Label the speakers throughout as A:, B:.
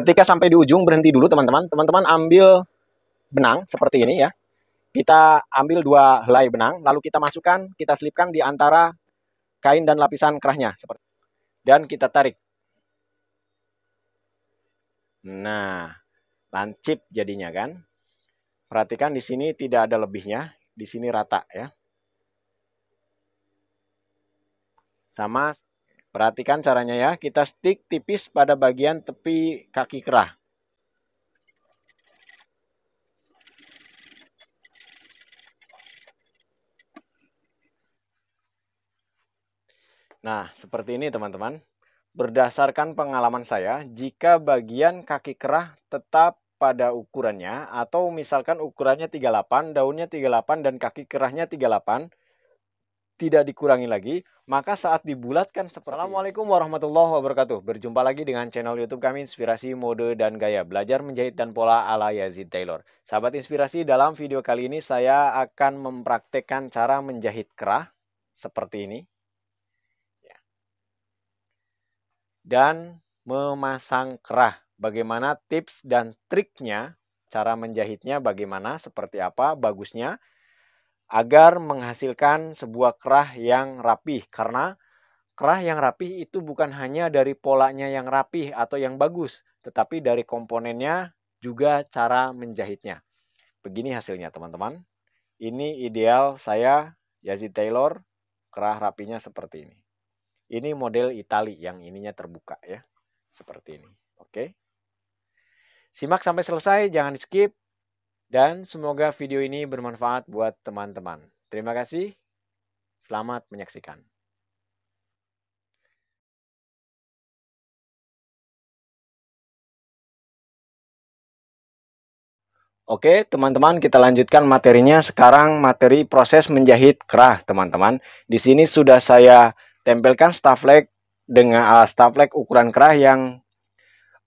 A: Ketika sampai di ujung berhenti dulu teman-teman. Teman-teman ambil benang seperti ini ya. Kita ambil dua helai benang lalu kita masukkan, kita selipkan di antara kain dan lapisan kerahnya seperti dan kita tarik. Nah, lancip jadinya kan. Perhatikan di sini tidak ada lebihnya, di sini rata ya. Sama Perhatikan caranya ya. Kita stick tipis pada bagian tepi kaki kerah. Nah, seperti ini teman-teman. Berdasarkan pengalaman saya, jika bagian kaki kerah tetap pada ukurannya atau misalkan ukurannya 38, daunnya 38 dan kaki kerahnya 38, tidak dikurangi lagi, maka saat dibulatkan seperti Assalamualaikum warahmatullahi wabarakatuh. Berjumpa lagi dengan channel YouTube kami Inspirasi Mode dan Gaya, belajar menjahit dan pola ala Yazid Taylor. Sahabat Inspirasi, dalam video kali ini saya akan mempraktekkan cara menjahit kerah seperti ini. Ya. Dan memasang kerah. Bagaimana tips dan triknya, cara menjahitnya bagaimana, seperti apa, bagusnya agar menghasilkan sebuah kerah yang rapih karena kerah yang rapih itu bukan hanya dari polanya yang rapih atau yang bagus tetapi dari komponennya juga cara menjahitnya begini hasilnya teman-teman ini ideal saya Yazid Taylor kerah rapinya seperti ini ini model Itali yang ininya terbuka ya seperti ini oke simak sampai selesai jangan skip dan semoga video ini bermanfaat buat teman-teman. Terima kasih. Selamat menyaksikan. Oke, teman-teman, kita lanjutkan materinya. Sekarang materi proses menjahit kerah, teman-teman. Di sini sudah saya tempelkan staflek dengan uh, staflek ukuran kerah yang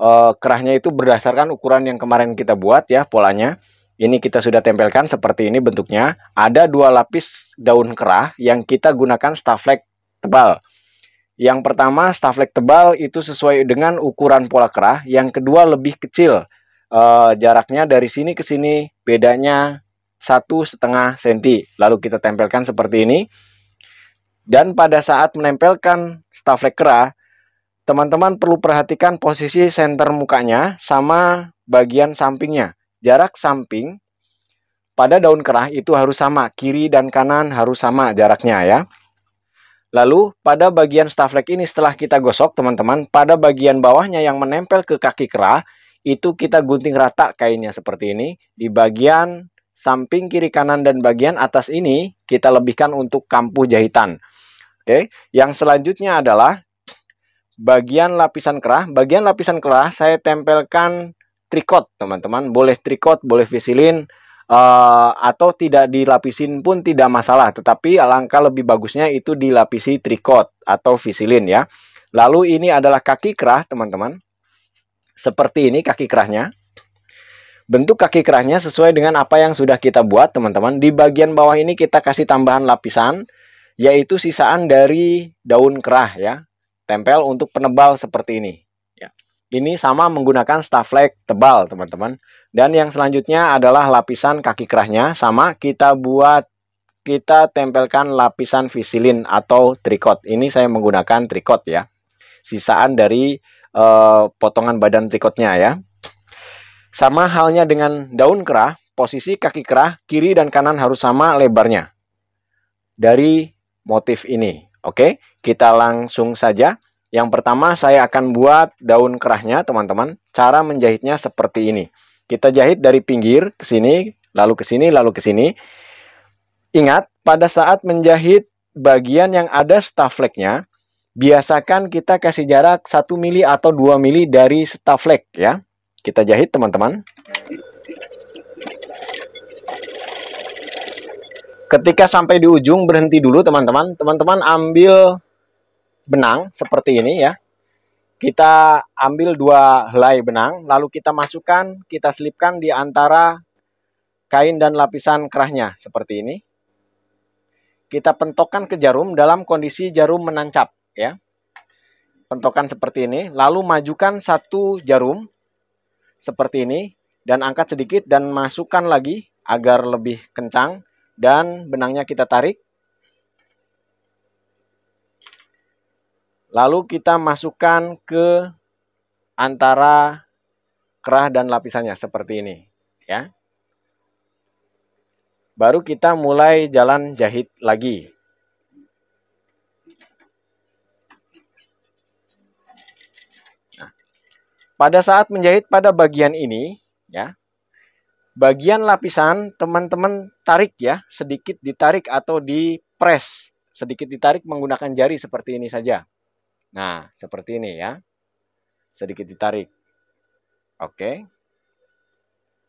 A: uh, kerahnya itu berdasarkan ukuran yang kemarin kita buat ya polanya. Ini kita sudah tempelkan seperti ini bentuknya. Ada dua lapis daun kerah yang kita gunakan staflek tebal. Yang pertama, staflek tebal itu sesuai dengan ukuran pola kerah. Yang kedua, lebih kecil. E, jaraknya dari sini ke sini bedanya satu setengah senti. Lalu kita tempelkan seperti ini. Dan pada saat menempelkan staflek kerah, teman-teman perlu perhatikan posisi senter mukanya sama bagian sampingnya. Jarak samping pada daun kerah itu harus sama, kiri dan kanan harus sama jaraknya ya. Lalu pada bagian staflek ini setelah kita gosok teman-teman, pada bagian bawahnya yang menempel ke kaki kerah, itu kita gunting rata kainnya seperti ini. Di bagian samping kiri kanan dan bagian atas ini kita lebihkan untuk kampuh jahitan. Oke, yang selanjutnya adalah bagian lapisan kerah. Bagian lapisan kerah saya tempelkan trikot teman-teman boleh trikot boleh visilin uh, atau tidak dilapisin pun tidak masalah tetapi alangkah lebih bagusnya itu dilapisi trikot atau visilin ya lalu ini adalah kaki kerah teman-teman seperti ini kaki kerahnya Bentuk kaki kerahnya sesuai dengan apa yang sudah kita buat, teman-teman. Di bagian bawah ini kita kasih tambahan lapisan, yaitu sisaan dari daun kerah ya. Tempel untuk penebal seperti ini. Ini sama menggunakan staflek tebal, teman-teman. Dan yang selanjutnya adalah lapisan kaki kerahnya. Sama, kita buat, kita tempelkan lapisan visilin atau trikot. Ini saya menggunakan trikot ya. Sisaan dari eh, potongan badan trikotnya ya. Sama halnya dengan daun kerah, posisi kaki kerah kiri dan kanan harus sama lebarnya. Dari motif ini, oke? Kita langsung saja yang pertama saya akan buat daun kerahnya teman-teman. Cara menjahitnya seperti ini. Kita jahit dari pinggir ke sini, lalu ke sini, lalu ke sini. Ingat, pada saat menjahit bagian yang ada stafleknya, biasakan kita kasih jarak 1 mili atau 2 mili dari staflek ya. Kita jahit teman-teman. Ketika sampai di ujung berhenti dulu teman-teman. Teman-teman ambil benang seperti ini ya. Kita ambil dua helai benang, lalu kita masukkan, kita selipkan di antara kain dan lapisan kerahnya seperti ini. Kita pentokkan ke jarum dalam kondisi jarum menancap ya. Pentokan seperti ini, lalu majukan satu jarum seperti ini dan angkat sedikit dan masukkan lagi agar lebih kencang dan benangnya kita tarik Lalu kita masukkan ke antara kerah dan lapisannya seperti ini, ya. Baru kita mulai jalan jahit lagi. Nah, pada saat menjahit pada bagian ini, ya. Bagian lapisan teman-teman tarik ya, sedikit ditarik atau dipres, sedikit ditarik menggunakan jari seperti ini saja. Nah, seperti ini ya. Sedikit ditarik. Oke.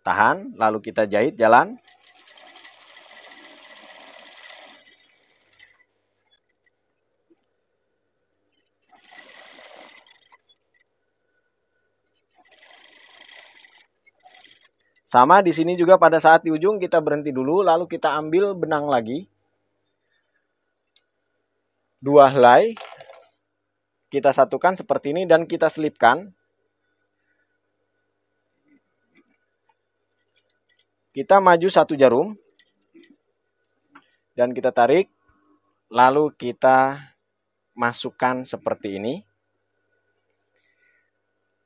A: Tahan, lalu kita jahit jalan. Sama di sini juga pada saat di ujung kita berhenti dulu, lalu kita ambil benang lagi. Dua helai, kita satukan seperti ini dan kita selipkan. Kita maju satu jarum. Dan kita tarik. Lalu kita masukkan seperti ini.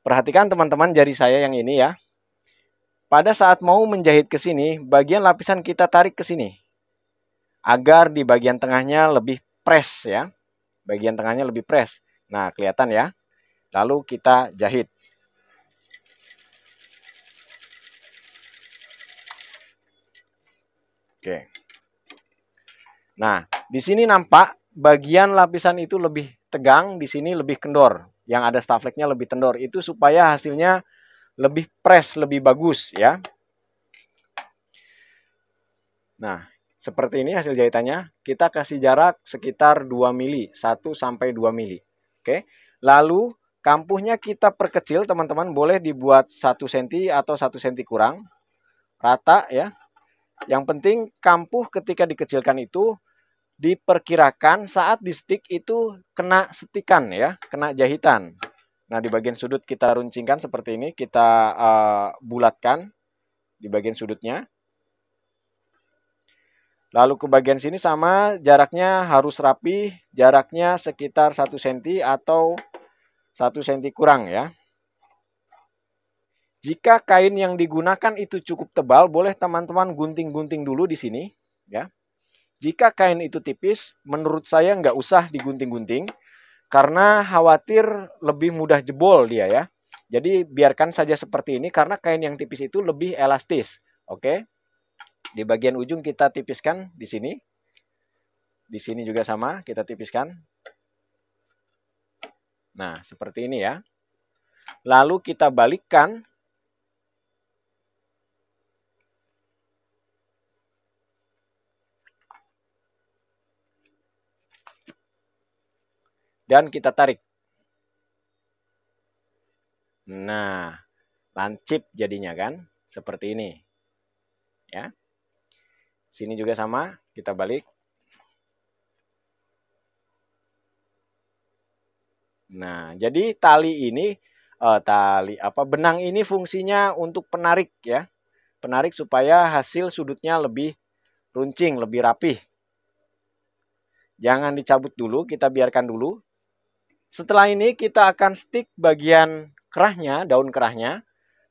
A: Perhatikan teman-teman jari saya yang ini ya. Pada saat mau menjahit ke sini, bagian lapisan kita tarik ke sini. Agar di bagian tengahnya lebih press ya. Bagian tengahnya lebih press. Nah, kelihatan ya. Lalu kita jahit. Oke. Nah, di sini nampak bagian lapisan itu lebih tegang, di sini lebih kendor. Yang ada stafleknya lebih tendor. Itu supaya hasilnya lebih press, lebih bagus ya. Nah, seperti ini hasil jahitannya. Kita kasih jarak sekitar 2 mili, 1 sampai 2 mili. Oke. Lalu kampuhnya kita perkecil teman-teman boleh dibuat 1 cm atau 1 cm kurang. Rata ya. Yang penting kampuh ketika dikecilkan itu diperkirakan saat di stick itu kena setikan ya, kena jahitan. Nah, di bagian sudut kita runcingkan seperti ini, kita uh, bulatkan di bagian sudutnya. Lalu ke bagian sini sama, jaraknya harus rapi, jaraknya sekitar 1 cm atau 1 cm kurang ya. Jika kain yang digunakan itu cukup tebal, boleh teman-teman gunting-gunting dulu di sini. ya. Jika kain itu tipis, menurut saya nggak usah digunting-gunting, karena khawatir lebih mudah jebol dia ya. Jadi biarkan saja seperti ini, karena kain yang tipis itu lebih elastis. Oke. Di bagian ujung kita tipiskan di sini. Di sini juga sama, kita tipiskan. Nah, seperti ini ya. Lalu kita balikkan. Dan kita tarik. Nah, lancip jadinya kan seperti ini. Ya. Sini juga sama, kita balik. Nah, jadi tali ini uh, tali apa benang ini fungsinya untuk penarik ya. Penarik supaya hasil sudutnya lebih runcing, lebih rapih. Jangan dicabut dulu, kita biarkan dulu. Setelah ini kita akan stick bagian kerahnya, daun kerahnya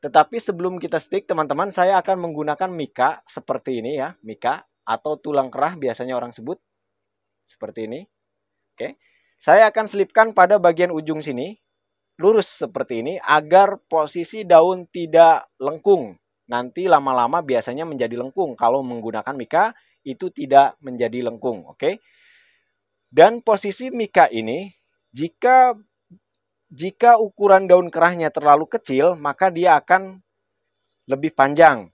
A: tetapi sebelum kita stick, teman-teman, saya akan menggunakan mika seperti ini ya, mika atau tulang kerah biasanya orang sebut seperti ini. Oke. Saya akan selipkan pada bagian ujung sini lurus seperti ini agar posisi daun tidak lengkung. Nanti lama-lama biasanya menjadi lengkung kalau menggunakan mika itu tidak menjadi lengkung, oke? Dan posisi mika ini jika jika ukuran daun kerahnya terlalu kecil, maka dia akan lebih panjang.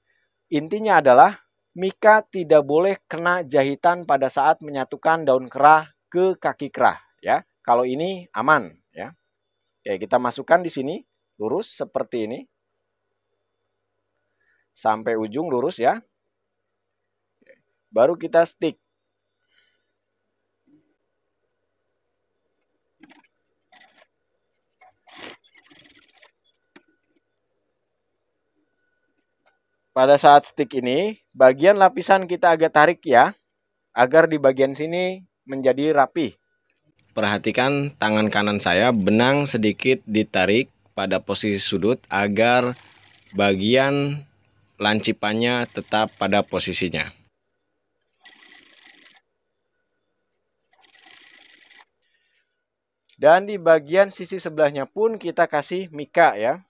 A: Intinya adalah mika tidak boleh kena jahitan pada saat menyatukan daun kerah ke kaki kerah, ya. Kalau ini aman, ya. Oke, kita masukkan di sini lurus seperti ini. Sampai ujung lurus ya. Baru kita stick Pada saat stick ini, bagian lapisan kita agak tarik ya, agar di bagian sini menjadi rapi. Perhatikan tangan kanan saya, benang sedikit ditarik pada posisi sudut agar bagian lancipannya tetap pada posisinya. Dan di bagian sisi sebelahnya pun kita kasih mika ya.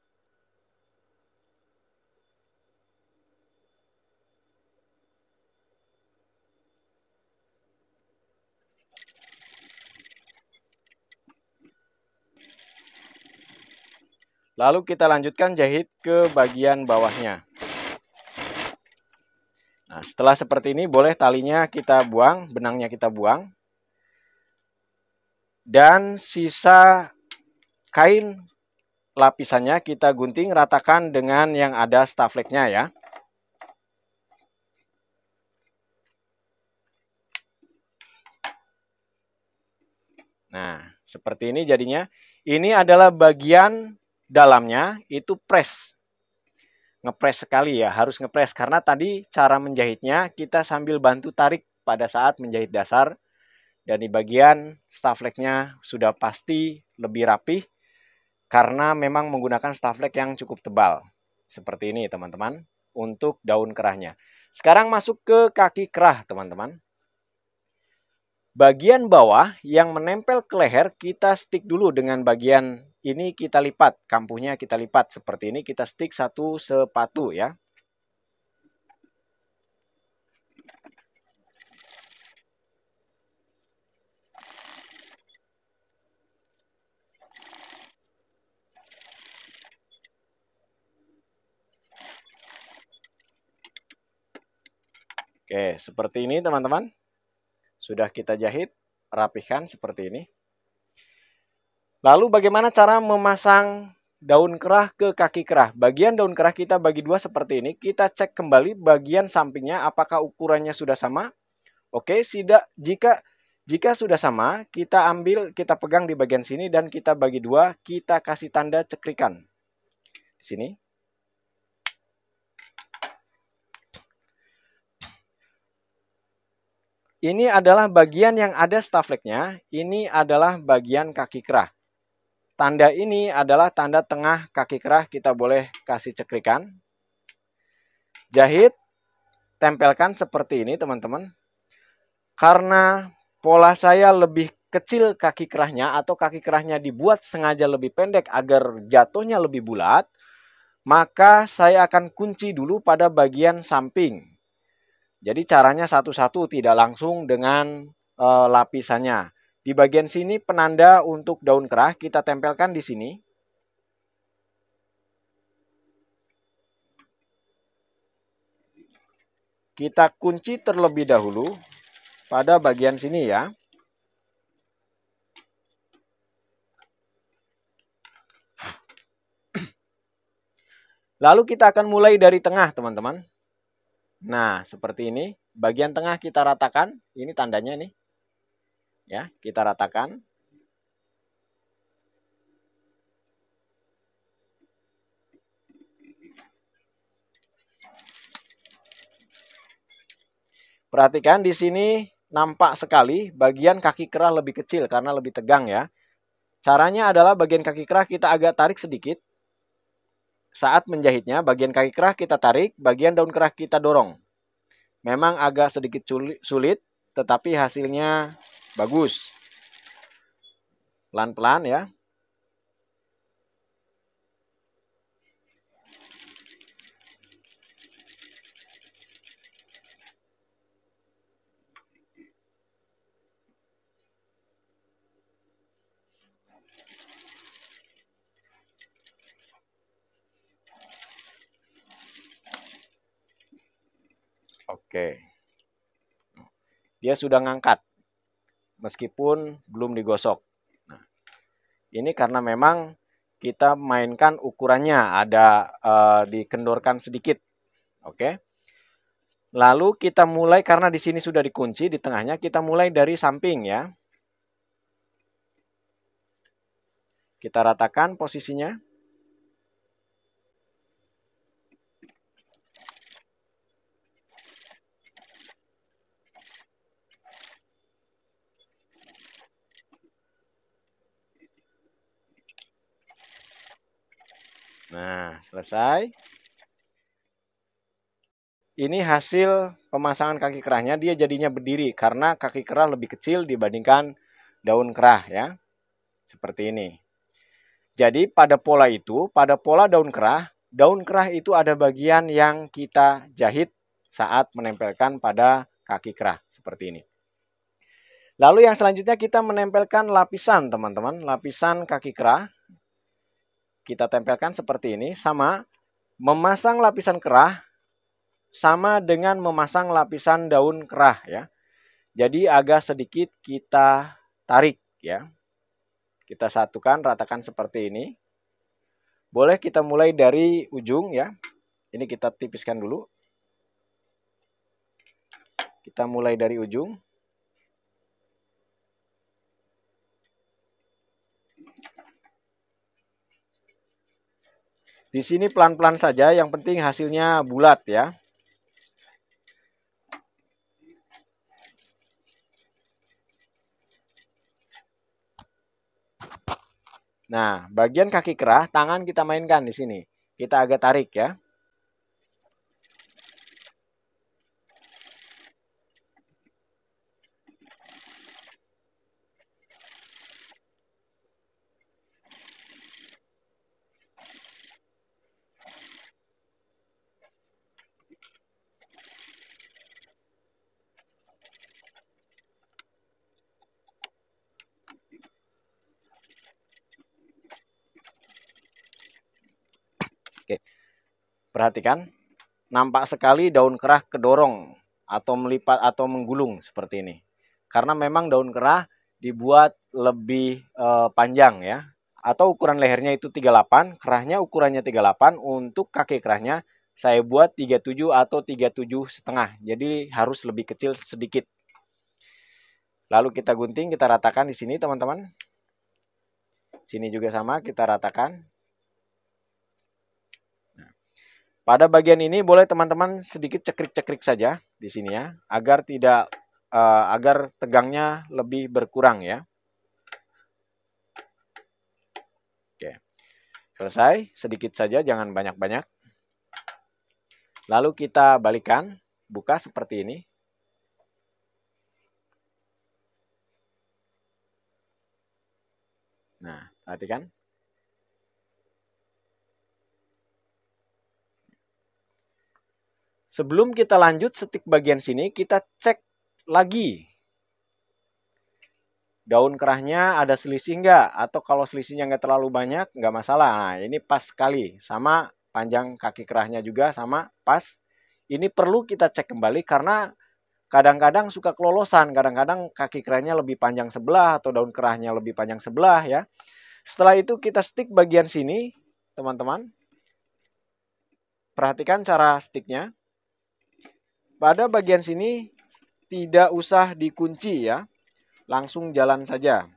A: Lalu kita lanjutkan jahit ke bagian bawahnya. Nah, setelah seperti ini boleh talinya kita buang, benangnya kita buang. Dan sisa kain lapisannya kita gunting ratakan dengan yang ada stafleknya ya. Nah, seperti ini jadinya. Ini adalah bagian dalamnya itu press. Ngepres sekali ya, harus ngepres karena tadi cara menjahitnya kita sambil bantu tarik pada saat menjahit dasar dan di bagian stafleknya sudah pasti lebih rapih karena memang menggunakan staflek yang cukup tebal. Seperti ini teman-teman untuk daun kerahnya. Sekarang masuk ke kaki kerah teman-teman. Bagian bawah yang menempel ke leher kita stick dulu dengan bagian ini kita lipat, kampuhnya kita lipat. Seperti ini kita stick satu sepatu ya. Oke, seperti ini teman-teman. Sudah kita jahit, rapikan seperti ini. Lalu bagaimana cara memasang daun kerah ke kaki kerah? Bagian daun kerah kita bagi dua seperti ini. Kita cek kembali bagian sampingnya apakah ukurannya sudah sama. Oke, tidak. Jika jika sudah sama, kita ambil, kita pegang di bagian sini dan kita bagi dua, kita kasih tanda cekrikan. Di sini. Ini adalah bagian yang ada stafletnya, ini adalah bagian kaki kerah. Tanda ini adalah tanda tengah kaki kerah kita boleh kasih cekrikan. Jahit, tempelkan seperti ini teman-teman. Karena pola saya lebih kecil kaki kerahnya atau kaki kerahnya dibuat sengaja lebih pendek agar jatuhnya lebih bulat, maka saya akan kunci dulu pada bagian samping. Jadi caranya satu-satu tidak langsung dengan e, lapisannya. Di bagian sini penanda untuk daun kerah kita tempelkan di sini. Kita kunci terlebih dahulu pada bagian sini ya. Lalu kita akan mulai dari tengah, teman-teman. Nah, seperti ini. Bagian tengah kita ratakan. Ini tandanya nih. Ya, kita ratakan. Perhatikan di sini nampak sekali bagian kaki kerah lebih kecil karena lebih tegang ya. Caranya adalah bagian kaki kerah kita agak tarik sedikit. Saat menjahitnya, bagian kaki kerah kita tarik, bagian daun kerah kita dorong. Memang agak sedikit sulit, tetapi hasilnya Bagus. Pelan-pelan ya. Oke. Dia sudah ngangkat meskipun belum digosok. Nah, ini karena memang kita mainkan ukurannya ada e, dikendorkan sedikit. Oke. Lalu kita mulai karena di sini sudah dikunci di tengahnya kita mulai dari samping ya. Kita ratakan posisinya. Nah, selesai. Ini hasil pemasangan kaki kerahnya, dia jadinya berdiri karena kaki kerah lebih kecil dibandingkan daun kerah ya. Seperti ini. Jadi pada pola itu, pada pola daun kerah, daun kerah itu ada bagian yang kita jahit saat menempelkan pada kaki kerah seperti ini. Lalu yang selanjutnya kita menempelkan lapisan teman-teman, lapisan kaki kerah kita tempelkan seperti ini sama memasang lapisan kerah sama dengan memasang lapisan daun kerah ya. Jadi agak sedikit kita tarik ya. Kita satukan ratakan seperti ini. Boleh kita mulai dari ujung ya. Ini kita tipiskan dulu. Kita mulai dari ujung. Di sini pelan-pelan saja, yang penting hasilnya bulat ya. Nah, bagian kaki kerah, tangan kita mainkan di sini. Kita agak tarik ya. Perhatikan, nampak sekali daun kerah kedorong atau melipat atau menggulung seperti ini. Karena memang daun kerah dibuat lebih e, panjang ya. Atau ukuran lehernya itu 38, kerahnya ukurannya 38, untuk kaki kerahnya saya buat 37 atau 37 setengah. Jadi harus lebih kecil sedikit. Lalu kita gunting, kita ratakan di sini teman-teman. Sini juga sama, kita ratakan. Pada bagian ini boleh teman-teman sedikit cekrik-cekrik saja di sini ya, agar tidak uh, agar tegangnya lebih berkurang ya. Oke. Selesai, sedikit saja jangan banyak-banyak. Lalu kita balikan, buka seperti ini. Nah, perhatikan. Sebelum kita lanjut setik bagian sini, kita cek lagi. Daun kerahnya ada selisih enggak? Atau kalau selisihnya enggak terlalu banyak, enggak masalah. Nah, ini pas sekali. Sama panjang kaki kerahnya juga sama pas. Ini perlu kita cek kembali karena kadang-kadang suka kelolosan. Kadang-kadang kaki kerahnya lebih panjang sebelah atau daun kerahnya lebih panjang sebelah ya. Setelah itu kita stick bagian sini, teman-teman. Perhatikan cara sticknya. Pada bagian sini tidak usah dikunci ya. Langsung jalan saja.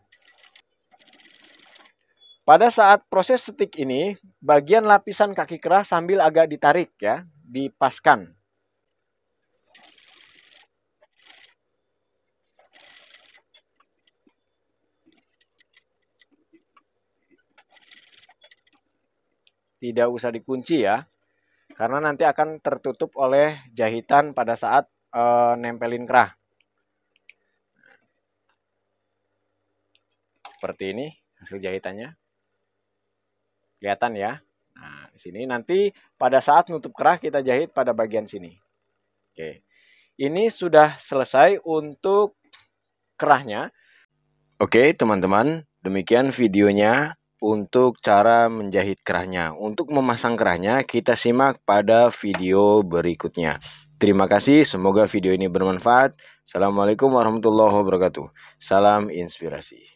A: Pada saat proses stik ini, bagian lapisan kaki keras sambil agak ditarik ya, dipaskan. Tidak usah dikunci ya karena nanti akan tertutup oleh jahitan pada saat e, nempelin kerah. Seperti ini hasil jahitannya. Kelihatan ya. Nah, di sini nanti pada saat nutup kerah kita jahit pada bagian sini. Oke. Ini sudah selesai untuk kerahnya. Oke, teman-teman, demikian videonya untuk cara menjahit kerahnya. Untuk memasang kerahnya, kita simak pada video berikutnya. Terima kasih, semoga video ini bermanfaat. Assalamualaikum warahmatullahi wabarakatuh. Salam inspirasi.